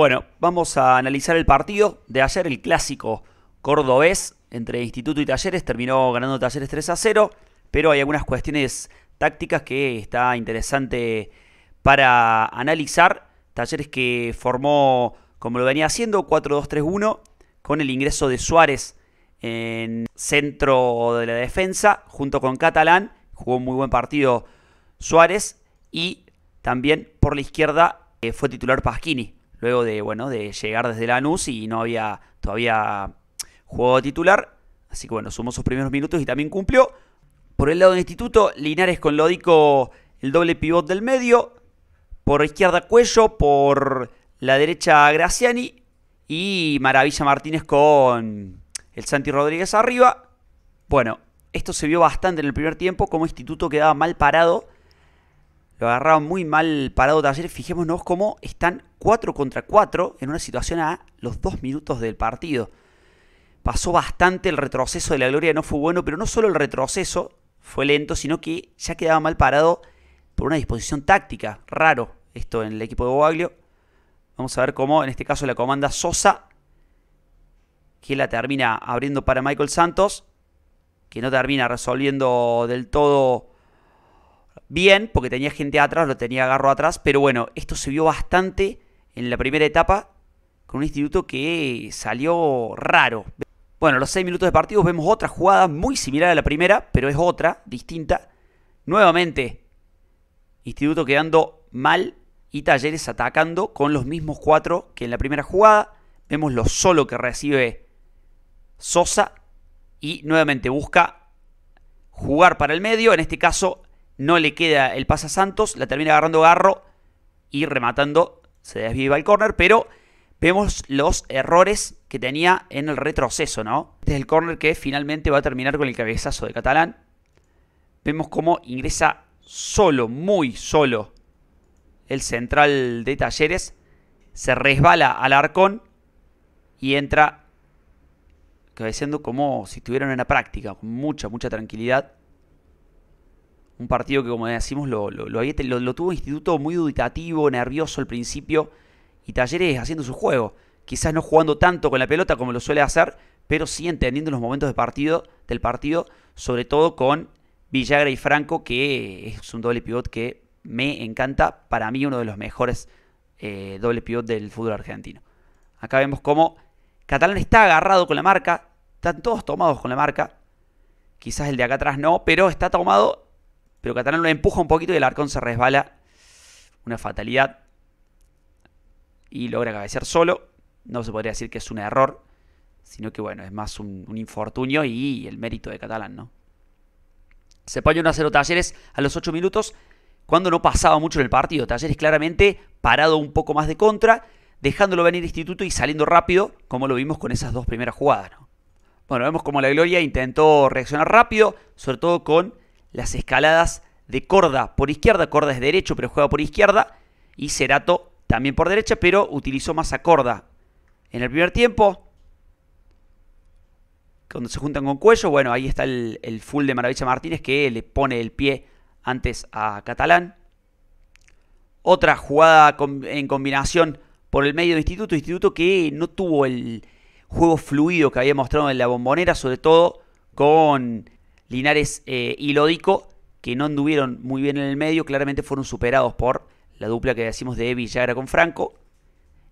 Bueno, vamos a analizar el partido de ayer, el clásico cordobés entre Instituto y Talleres. Terminó ganando Talleres 3 a 0, pero hay algunas cuestiones tácticas que está interesante para analizar. Talleres que formó, como lo venía haciendo, 4-2-3-1, con el ingreso de Suárez en centro de la defensa, junto con Catalán. Jugó un muy buen partido Suárez y también por la izquierda eh, fue titular Pasquini luego de, bueno, de llegar desde Lanús y no había todavía juego titular. Así que bueno, sumó sus primeros minutos y también cumplió. Por el lado del instituto, Linares con Lodico el doble pivot del medio. Por izquierda Cuello, por la derecha Graciani. Y Maravilla Martínez con el Santi Rodríguez arriba. Bueno, esto se vio bastante en el primer tiempo, como instituto quedaba mal parado lo agarraba muy mal parado Taller. Fijémonos cómo están 4 contra 4 en una situación a los 2 minutos del partido. Pasó bastante el retroceso de la gloria, no fue bueno, pero no solo el retroceso fue lento, sino que ya quedaba mal parado por una disposición táctica. Raro esto en el equipo de Boaglio. Vamos a ver cómo, en este caso, la comanda Sosa, que la termina abriendo para Michael Santos, que no termina resolviendo del todo bien, porque tenía gente atrás, lo tenía agarro atrás, pero bueno, esto se vio bastante en la primera etapa con un instituto que salió raro. Bueno, los 6 minutos de partido vemos otra jugada muy similar a la primera, pero es otra, distinta. Nuevamente, instituto quedando mal y talleres atacando con los mismos cuatro que en la primera jugada. Vemos lo solo que recibe Sosa y nuevamente busca jugar para el medio, en este caso no le queda el paso a Santos, la termina agarrando Garro y rematando, se desviva el córner, pero vemos los errores que tenía en el retroceso, ¿no? Este es el córner que finalmente va a terminar con el cabezazo de Catalán. Vemos cómo ingresa solo, muy solo, el central de Talleres. Se resbala al arcón y entra cabeceando como si estuviera en una práctica, con mucha, mucha tranquilidad un partido que, como decimos, lo, lo, lo, tuvo Instituto muy dubitativo, nervioso al principio, y Talleres haciendo su juego. Quizás no jugando tanto con la pelota como lo suele hacer, pero sí entendiendo los momentos de partido, del partido, sobre todo con Villagra y Franco, que es un doble pivot que me encanta, para mí uno de los mejores eh, doble pivot del fútbol argentino. Acá vemos cómo Catalán está agarrado con la marca, están todos tomados con la marca, quizás el de acá atrás no, pero está tomado pero Catalán lo empuja un poquito y el arcón se resbala. Una fatalidad. Y logra cabecear solo. No se podría decir que es un error, sino que bueno, es más un, infortunio y el mérito de Catalán, ¿no? Se pone 1 a 0 Talleres a los 8 minutos, cuando no pasaba mucho en el partido. Talleres claramente parado un poco más de contra, dejándolo venir Instituto y saliendo rápido, como lo vimos con esas dos primeras jugadas, ¿no? Bueno, vemos como la Gloria intentó reaccionar rápido, sobre todo con las escaladas de Corda por izquierda. Corda es derecho, pero juega por izquierda. Y Cerato también por derecha, pero utilizó más a Corda. En el primer tiempo, cuando se juntan con Cuello, bueno, ahí está el, full de Maravilla Martínez que le pone el pie antes a Catalán. Otra jugada en combinación por el medio de Instituto. Instituto que no tuvo el juego fluido que había mostrado en la bombonera, sobre todo con Linares eh, y Lódico, que no anduvieron muy bien en el medio, claramente fueron superados por la dupla que decimos de Villagra con Franco.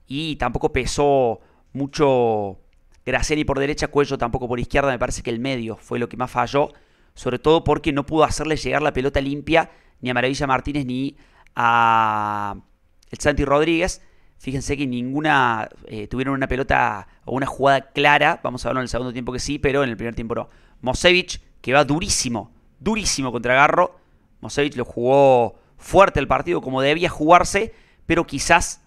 Y tampoco pesó mucho Graciani por derecha, Cuello tampoco por izquierda. Me parece que el medio fue lo que más falló, sobre todo porque no pudo hacerle llegar la pelota limpia ni a Maravilla Martínez ni a el Santi Rodríguez. Fíjense que ninguna eh, tuvieron una pelota o una jugada clara. Vamos a verlo en el segundo tiempo que sí, pero en el primer tiempo no. Mosevich que va durísimo, durísimo contra Garro. Mosevich lo jugó fuerte el partido como debía jugarse, pero quizás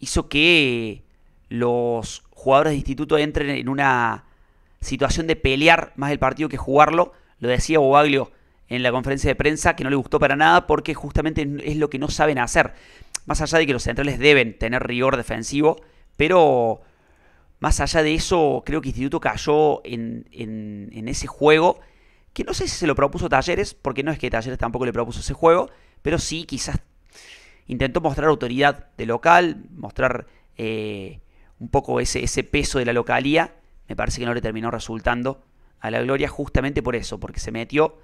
hizo que los jugadores de instituto entren en una situación de pelear más el partido que jugarlo. Lo decía Bobaglio en la conferencia de prensa que no le gustó para nada porque justamente es lo que no saben hacer. Más allá de que los centrales deben tener rigor defensivo, pero más allá de eso, creo que Instituto cayó en, ese juego, que no sé si se lo propuso Talleres, porque no es que Talleres tampoco le propuso ese juego, pero sí quizás intentó mostrar autoridad de local, mostrar eh, un poco ese, peso de la localía. Me parece que no le terminó resultando a la gloria justamente por eso, porque se metió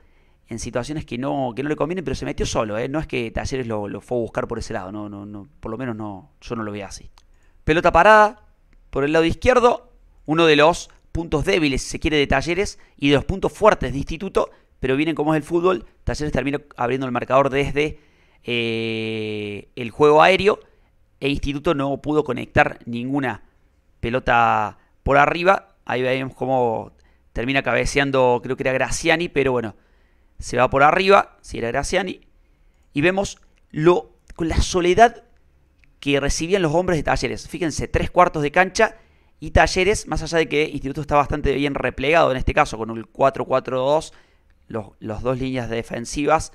en situaciones que no, que no le convienen, pero se metió solo. ¿eh? No es que Talleres lo, fue a buscar por ese lado, no, no, no, por lo menos no, yo no lo veo así. Pelota parada, por el lado izquierdo, uno de los puntos débiles, si se quiere, de Talleres y de los puntos fuertes de Instituto, pero vienen como es el fútbol, Talleres termina abriendo el marcador desde eh, el juego aéreo e Instituto no pudo conectar ninguna pelota por arriba. Ahí vemos cómo termina cabeceando, creo que era Graciani, pero bueno, se va por arriba, si era Graciani, y vemos lo, con la soledad que recibían los hombres de talleres. Fíjense, tres cuartos de cancha y talleres, más allá de que Instituto está bastante bien replegado en este caso, con el 4-4-2, las dos líneas defensivas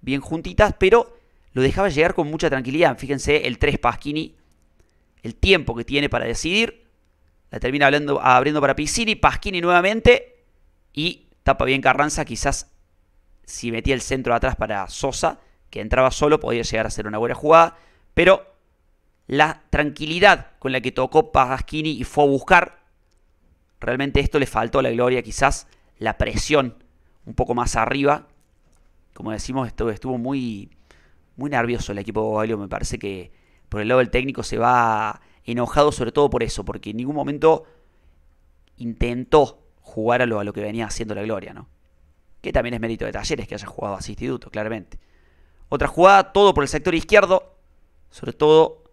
bien juntitas, pero lo dejaba llegar con mucha tranquilidad. Fíjense el 3 Pasquini, el tiempo que tiene para decidir. La termina abriendo para Piscini, Pasquini nuevamente y tapa bien Carranza. Quizás si metía el centro atrás para Sosa, que entraba solo, podía llegar a ser una buena jugada, pero la tranquilidad con la que tocó Pagaschini y fue a buscar. Realmente esto le faltó a la gloria, quizás la presión un poco más arriba. Como decimos, esto estuvo muy, muy nervioso el equipo de Bogalio. Me parece que por el lado del técnico se va enojado, sobre todo por eso, porque en ningún momento intentó jugar a lo, a lo que venía haciendo la gloria, ¿no? Que también es mérito de Talleres que haya jugado a instituto, claramente. Otra jugada, todo por el sector izquierdo, sobre todo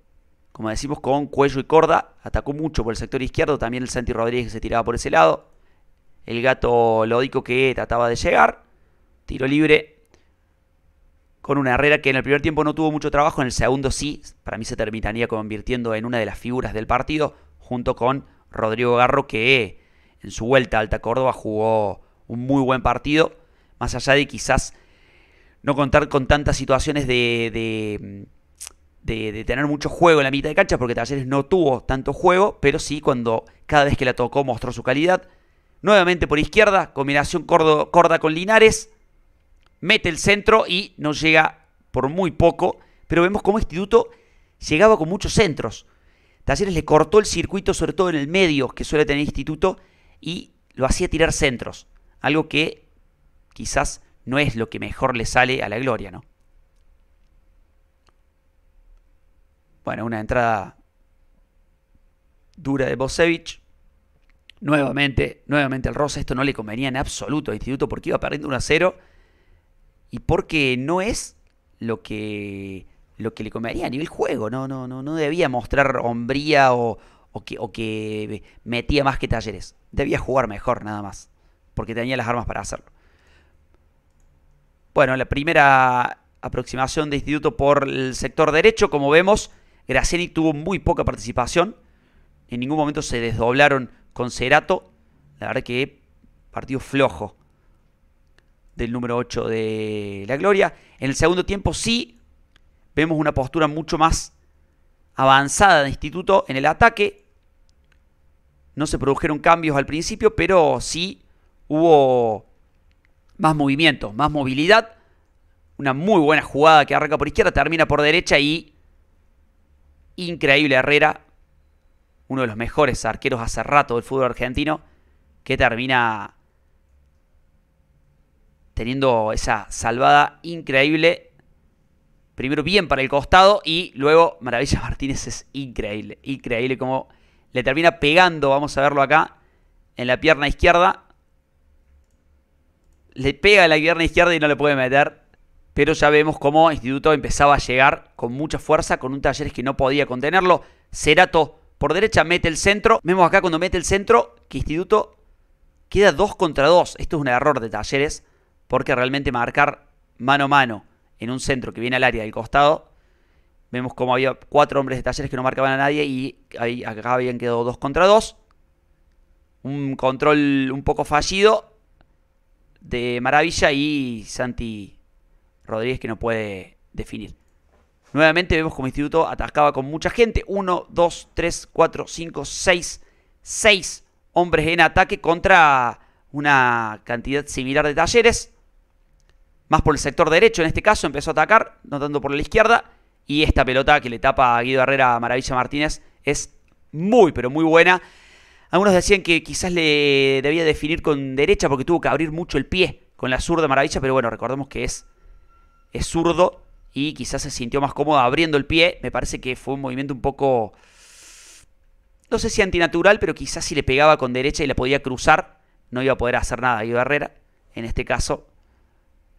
como decimos, con cuello y corda. Atacó mucho por el sector izquierdo, también el Santi Rodríguez que se tiraba por ese lado. El gato lódico que trataba de llegar. Tiro libre con una Herrera que en el primer tiempo no tuvo mucho trabajo, en el segundo sí, para mí se terminaría convirtiendo en una de las figuras del partido, junto con Rodrigo Garro que en su vuelta a Alta Córdoba jugó un muy buen partido, más allá de quizás no contar con tantas situaciones de de, tener mucho juego en la mitad de cancha, porque Talleres no tuvo tanto juego, pero sí cuando cada vez que la tocó mostró su calidad. Nuevamente por izquierda, combinación corda con Linares, mete el centro y no llega por muy poco, pero vemos cómo Instituto llegaba con muchos centros. Talleres le cortó el circuito, sobre todo en el medio que suele tener Instituto, y lo hacía tirar centros, algo que quizás no es lo que mejor le sale a la gloria, ¿no? Bueno, una entrada dura de Bosevich. Nuevamente, nuevamente el Rosa, esto no le convenía en absoluto al Instituto porque iba perdiendo 1 a 0 y porque no es lo que, lo que le convenía a nivel juego, no, no, no, no debía mostrar hombría o, o que metía más que talleres, debía jugar mejor nada más, porque tenía las armas para hacerlo. Bueno, la primera aproximación de Instituto por el sector derecho, como vemos, Graciani tuvo muy poca participación. En ningún momento se desdoblaron con Cerato. La verdad que partido flojo del número 8 de la Gloria. En el segundo tiempo sí vemos una postura mucho más avanzada de Instituto en el ataque. No se produjeron cambios al principio, pero sí hubo más movimiento, más movilidad. Una muy buena jugada que arranca por izquierda, termina por derecha y increíble Herrera, uno de los mejores arqueros hace rato del fútbol argentino, que termina teniendo esa salvada increíble. Primero bien para el costado y luego Maravilla Martínez es increíble, increíble como le termina pegando, vamos a verlo acá, en la pierna izquierda. Le pega en la pierna izquierda y no le puede meter pero ya vemos cómo Instituto empezaba a llegar con mucha fuerza, con un Talleres que no podía contenerlo. Cerato por derecha mete el centro. Vemos acá cuando mete el centro que Instituto queda 2 contra 2. Esto es un error de Talleres porque realmente marcar mano a mano en un centro que viene al área del costado. Vemos cómo había cuatro hombres de Talleres que no marcaban a nadie y ahí, acá habían quedado 2 contra 2. Un control un poco fallido de Maravilla y Santi Rodríguez que no puede definir. Nuevamente vemos como Instituto atacaba con mucha gente. 1, 2, 3, 4, 5, 6. 6 hombres en ataque contra una cantidad similar de talleres. Más por el sector derecho en este caso empezó a atacar, notando por la izquierda. Y esta pelota que le tapa a Guido Herrera a Maravilla Martínez es muy, pero muy buena. Algunos decían que quizás le debía definir con derecha porque tuvo que abrir mucho el pie con la zurda Maravilla, pero bueno, recordemos que es es zurdo y quizás se sintió más cómodo abriendo el pie. Me parece que fue un movimiento un poco, no sé si antinatural, pero quizás si le pegaba con derecha y la podía cruzar, no iba a poder hacer nada. Y Herrera, en este caso,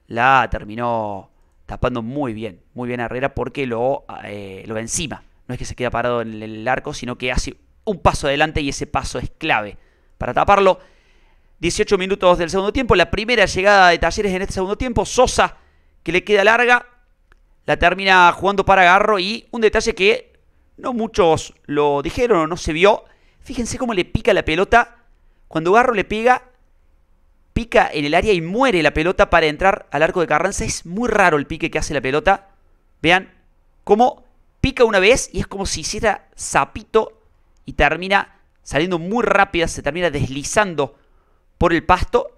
la terminó tapando muy bien, muy bien Herrera porque lo, eh, lo encima. No es que se queda parado en el arco, sino que hace un paso adelante y ese paso es clave para taparlo. 18 minutos del segundo tiempo, la primera llegada de Talleres en este segundo tiempo, Sosa que le queda larga, la termina jugando para Garro y un detalle que no muchos lo dijeron o no se vio, fíjense cómo le pica la pelota, cuando Garro le pega, pica en el área y muere la pelota para entrar al arco de Carranza, es muy raro el pique que hace la pelota, vean cómo pica una vez y es como si hiciera zapito y termina saliendo muy rápida, se termina deslizando por el pasto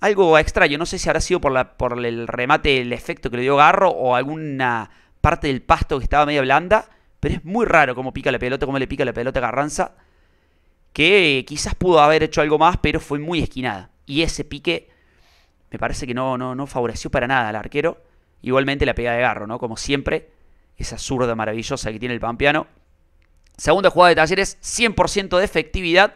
algo extraño, no sé si habrá sido por, por el remate, el efecto que le dio Garro o alguna parte del pasto que estaba media blanda. Pero es muy raro cómo pica la pelota, cómo le pica la pelota a Garranza, Que quizás pudo haber hecho algo más, pero fue muy esquinada. Y ese pique me parece que no, no, no favoreció para nada al arquero. Igualmente la pega de Garro, ¿no? Como siempre, esa zurda maravillosa que tiene el Pampeano. Segunda jugada de Talleres, 100% de efectividad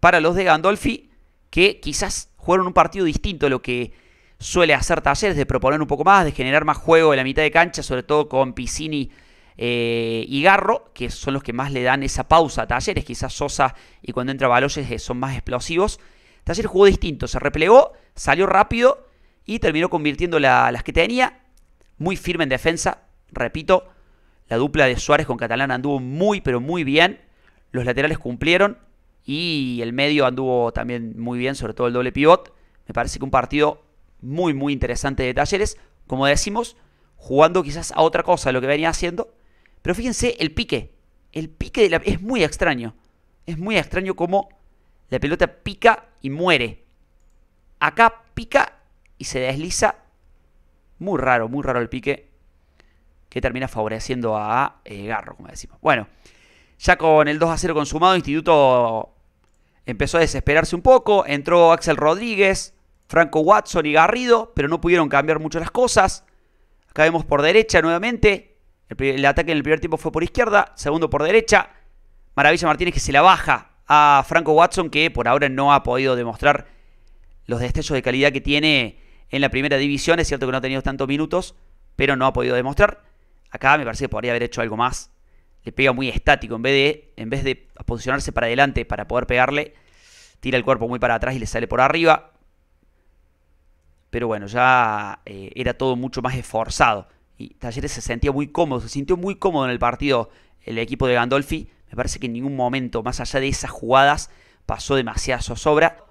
para los de Gandolfi, que quizás jugaron un partido distinto a lo que suele hacer Talleres, de proponer un poco más, de generar más juego en la mitad de cancha, sobre todo con Piscini eh, y Garro, que son los que más le dan esa pausa a Talleres. Quizás Sosa y cuando entra Baloyes eh, son más explosivos. Talleres jugó distinto, se replegó, salió rápido y terminó convirtiendo las que tenía. Muy firme en defensa, repito, la dupla de Suárez con Catalán anduvo muy pero muy bien. Los laterales cumplieron. Y el medio anduvo también muy bien, sobre todo el doble pivot. Me parece que un partido muy, muy interesante de Talleres. Como decimos, jugando quizás a otra cosa de lo que venía haciendo. Pero fíjense el pique. El pique de la... es muy extraño. Es muy extraño como la pelota pica y muere. Acá pica y se desliza. Muy raro, muy raro el pique. Que termina favoreciendo a eh, Garro, como decimos. Bueno, ya con el 2 a 0 consumado, Instituto empezó a desesperarse un poco. Entró Axel Rodríguez, Franco Watson y Garrido, pero no pudieron cambiar mucho las cosas. Acá vemos por derecha nuevamente. El, el ataque en el primer tiempo fue por izquierda, segundo por derecha. Maravilla Martínez que se la baja a Franco Watson, que por ahora no ha podido demostrar los destellos de calidad que tiene en la primera división. Es cierto que no ha tenido tantos minutos, pero no ha podido demostrar. Acá me parece que podría haber hecho algo más le pega muy estático. En vez, de, en vez de posicionarse para adelante para poder pegarle, tira el cuerpo muy para atrás y le sale por arriba. Pero bueno, ya eh, era todo mucho más esforzado. Y Talleres se sentía muy cómodo, se sintió muy cómodo en el partido el equipo de Gandolfi. Me parece que en ningún momento, más allá de esas jugadas, pasó demasiada zozobra.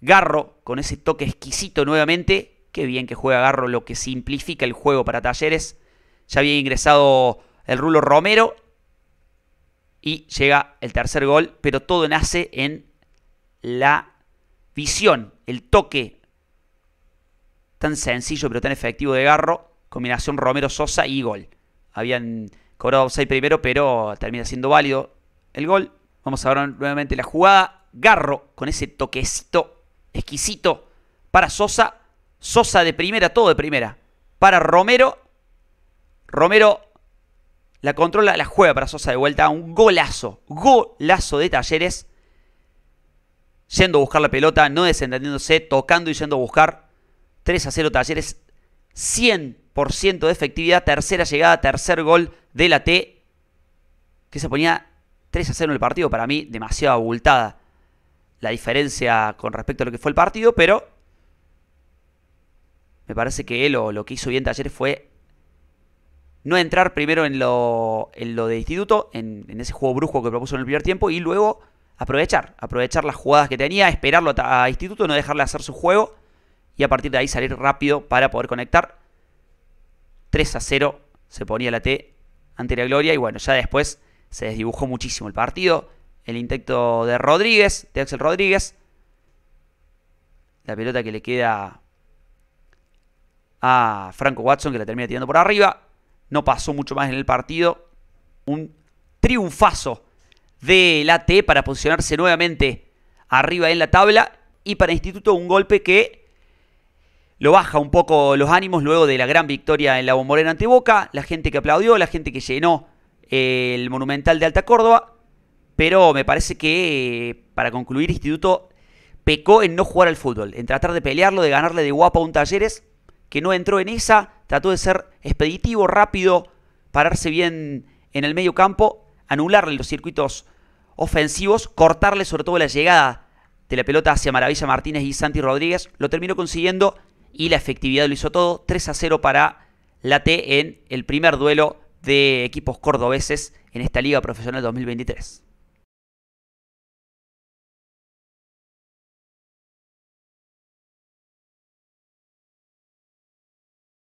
Garro, con ese toque exquisito nuevamente. Qué bien que juega Garro, lo que simplifica el juego para Talleres. Ya había ingresado el Rulo Romero. Y llega el tercer gol, pero todo nace en la visión, el toque tan sencillo pero tan efectivo de Garro, combinación Romero-Sosa y gol. Habían cobrado 6 primero, pero termina siendo válido el gol. Vamos a ver nuevamente la jugada. Garro con ese toquecito exquisito para Sosa. Sosa de primera, todo de primera. Para Romero. Romero la controla, la juega para Sosa de vuelta. Un golazo, golazo de Talleres. Yendo a buscar la pelota, no desentendiéndose, tocando y yendo a buscar. 3 a 0 Talleres, 100% de efectividad. Tercera llegada, tercer gol de la T. Que se ponía 3 a 0 en el partido. Para mí, demasiado abultada la diferencia con respecto a lo que fue el partido, pero me parece que él o lo que hizo bien Talleres fue no entrar primero en lo, de instituto, en, ese juego brusco que propuso en el primer tiempo, y luego aprovechar, aprovechar las jugadas que tenía, esperarlo a, instituto, no dejarle hacer su juego, y a partir de ahí salir rápido para poder conectar. 3 a 0 se ponía la T ante la Gloria, y bueno, ya después se desdibujó muchísimo el partido. El intento de Rodríguez, de Axel Rodríguez. La pelota que le queda a Franco Watson, que la termina tirando por arriba no pasó mucho más en el partido. Un triunfazo de la para posicionarse nuevamente arriba en la tabla y para Instituto un golpe que lo baja un poco los ánimos luego de la gran victoria en la Bombonera ante Boca, la gente que aplaudió, la gente que llenó eh, el Monumental de Alta Córdoba, pero me parece que eh, para concluir Instituto pecó en no jugar al fútbol, en tratar de pelearlo, de ganarle de guapa a un Talleres que no entró en esa, trató de ser expeditivo, rápido, pararse bien en el medio campo, anularle los circuitos ofensivos, cortarle sobre todo la llegada de la pelota hacia Maravilla Martínez y Santi Rodríguez. Lo terminó consiguiendo y la efectividad lo hizo todo. 3 a 0 para la T en el primer duelo de equipos cordobeses en esta Liga Profesional 2023.